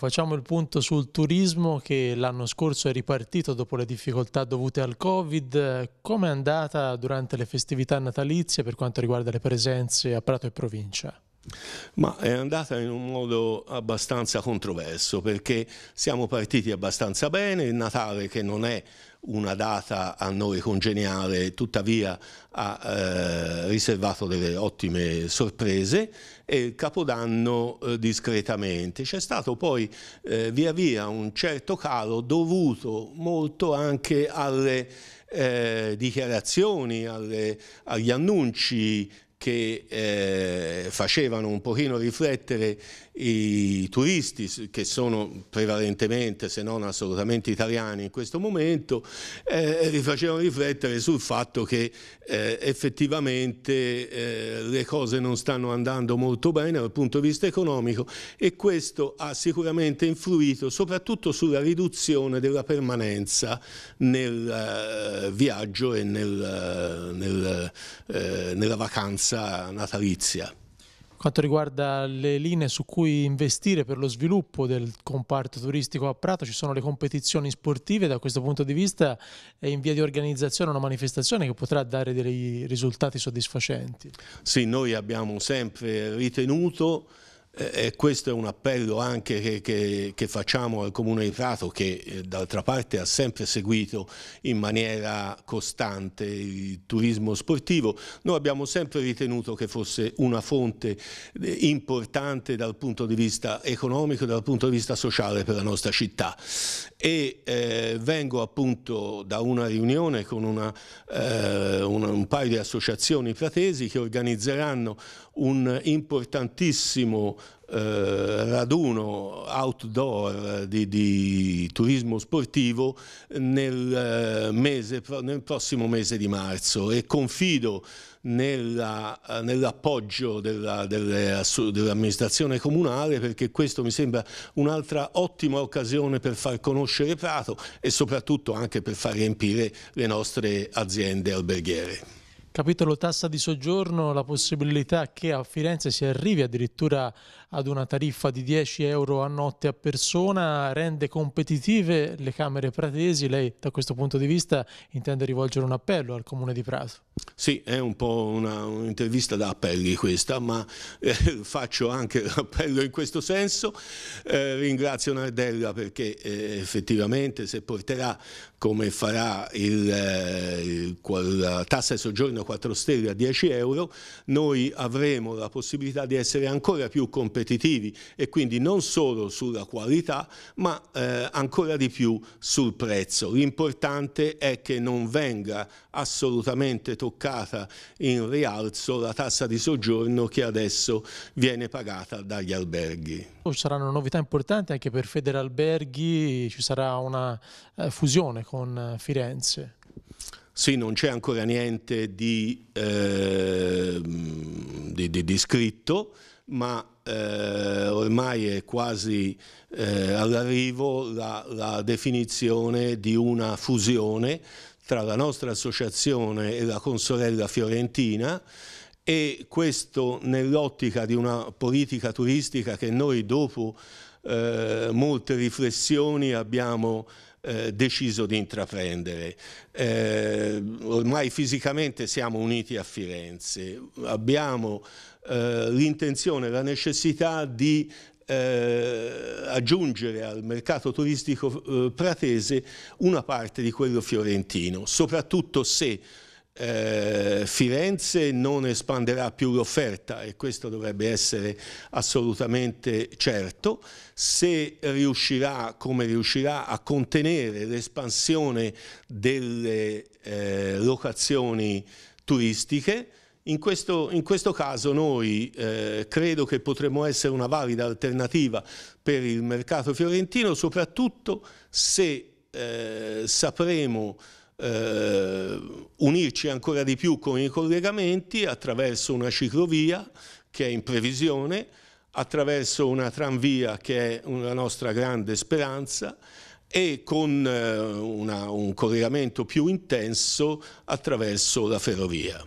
Facciamo il punto sul turismo che l'anno scorso è ripartito dopo le difficoltà dovute al Covid. Come è andata durante le festività natalizie per quanto riguarda le presenze a Prato e provincia? Ma è andata in un modo abbastanza controverso perché siamo partiti abbastanza bene, il Natale che non è una data a noi congeniale, tuttavia ha eh, riservato delle ottime sorprese e il Capodanno eh, discretamente. C'è stato poi eh, via via un certo calo dovuto molto anche alle eh, dichiarazioni, alle, agli annunci che eh, facevano un pochino riflettere i turisti che sono prevalentemente se non assolutamente italiani in questo momento eh, li facevano riflettere sul fatto che eh, effettivamente eh, le cose non stanno andando molto bene dal punto di vista economico e questo ha sicuramente influito soprattutto sulla riduzione della permanenza nel eh, viaggio e nel, eh, nel, nella vacanza messa natalizia. Quanto riguarda le linee su cui investire per lo sviluppo del comparto turistico a Prato, ci sono le competizioni sportive, da questo punto di vista è in via di organizzazione una manifestazione che potrà dare dei risultati soddisfacenti. Sì, noi abbiamo sempre ritenuto eh, eh, questo è un appello anche che, che, che, facciamo al Comune di Prato che eh, d'altra parte ha sempre seguito in maniera costante il turismo sportivo. Noi abbiamo sempre ritenuto che fosse una fonte eh, importante dal punto di vista economico e dal punto di vista sociale per la nostra città e eh, vengo appunto da una riunione con una, una, un paio di associazioni pratesi che organizzeranno un importantissimo eh, raduno outdoor di, di turismo sportivo nel, eh, mese, nel, prossimo mese di marzo e confido nell'appoggio nell dell'amministrazione comunale perché questo mi sembra un'altra ottima occasione per far conoscere Prato e soprattutto anche per far riempire le nostre aziende alberghiere. Capitolo tassa di soggiorno, la possibilità che a Firenze si arrivi addirittura ad una tariffa di 10 euro a notte a persona rende competitive le Camere pratesi. Lei da questo punto di vista intende rivolgere un appello al Comune di Prato? Sì, è un po' un'intervista da appelli questa, ma eh, faccio anche l'appello in questo senso. Eh, ringrazio Nardella perché eh, effettivamente se porterà come farà il, eh, il, la tassa di soggiorno 4 stelle a 10 euro, noi avremo la possibilità di essere ancora più competitivi e quindi non solo sulla qualità ma eh, ancora di più sul prezzo. L'importante è che non venga assolutamente toccata in rialzo la tassa di soggiorno che adesso viene pagata dagli alberghi. Ci saranno novità importanti anche per Federalberghi, ci sarà una eh, fusione con eh, Firenze. Sì, non c'è ancora niente di, eh, di, di, di scritto, ma eh, ormai è quasi eh, all'arrivo la, la definizione di una fusione tra la nostra associazione e la consorella fiorentina e questo nell'ottica di una politica turistica che noi dopo eh, molte riflessioni abbiamo eh, deciso di intraprendere. Eh, ormai fisicamente siamo uniti a Firenze, abbiamo eh, l'intenzione la necessità di eh, aggiungere al mercato turistico eh, pratese una parte di quello fiorentino, soprattutto se eh, Firenze non espanderà più l'offerta e questo dovrebbe essere assolutamente certo. Se riuscirà, come riuscirà, a contenere l'espansione delle eh, locazioni turistiche, in questo, in questo, caso noi eh, credo che potremmo essere una valida alternativa per il mercato fiorentino, soprattutto se eh, sapremo eh, unirci ancora di più con i collegamenti attraverso una ciclovia che è in previsione, attraverso una tranvia che è la nostra grande speranza e con eh, una, un collegamento più intenso attraverso la ferrovia.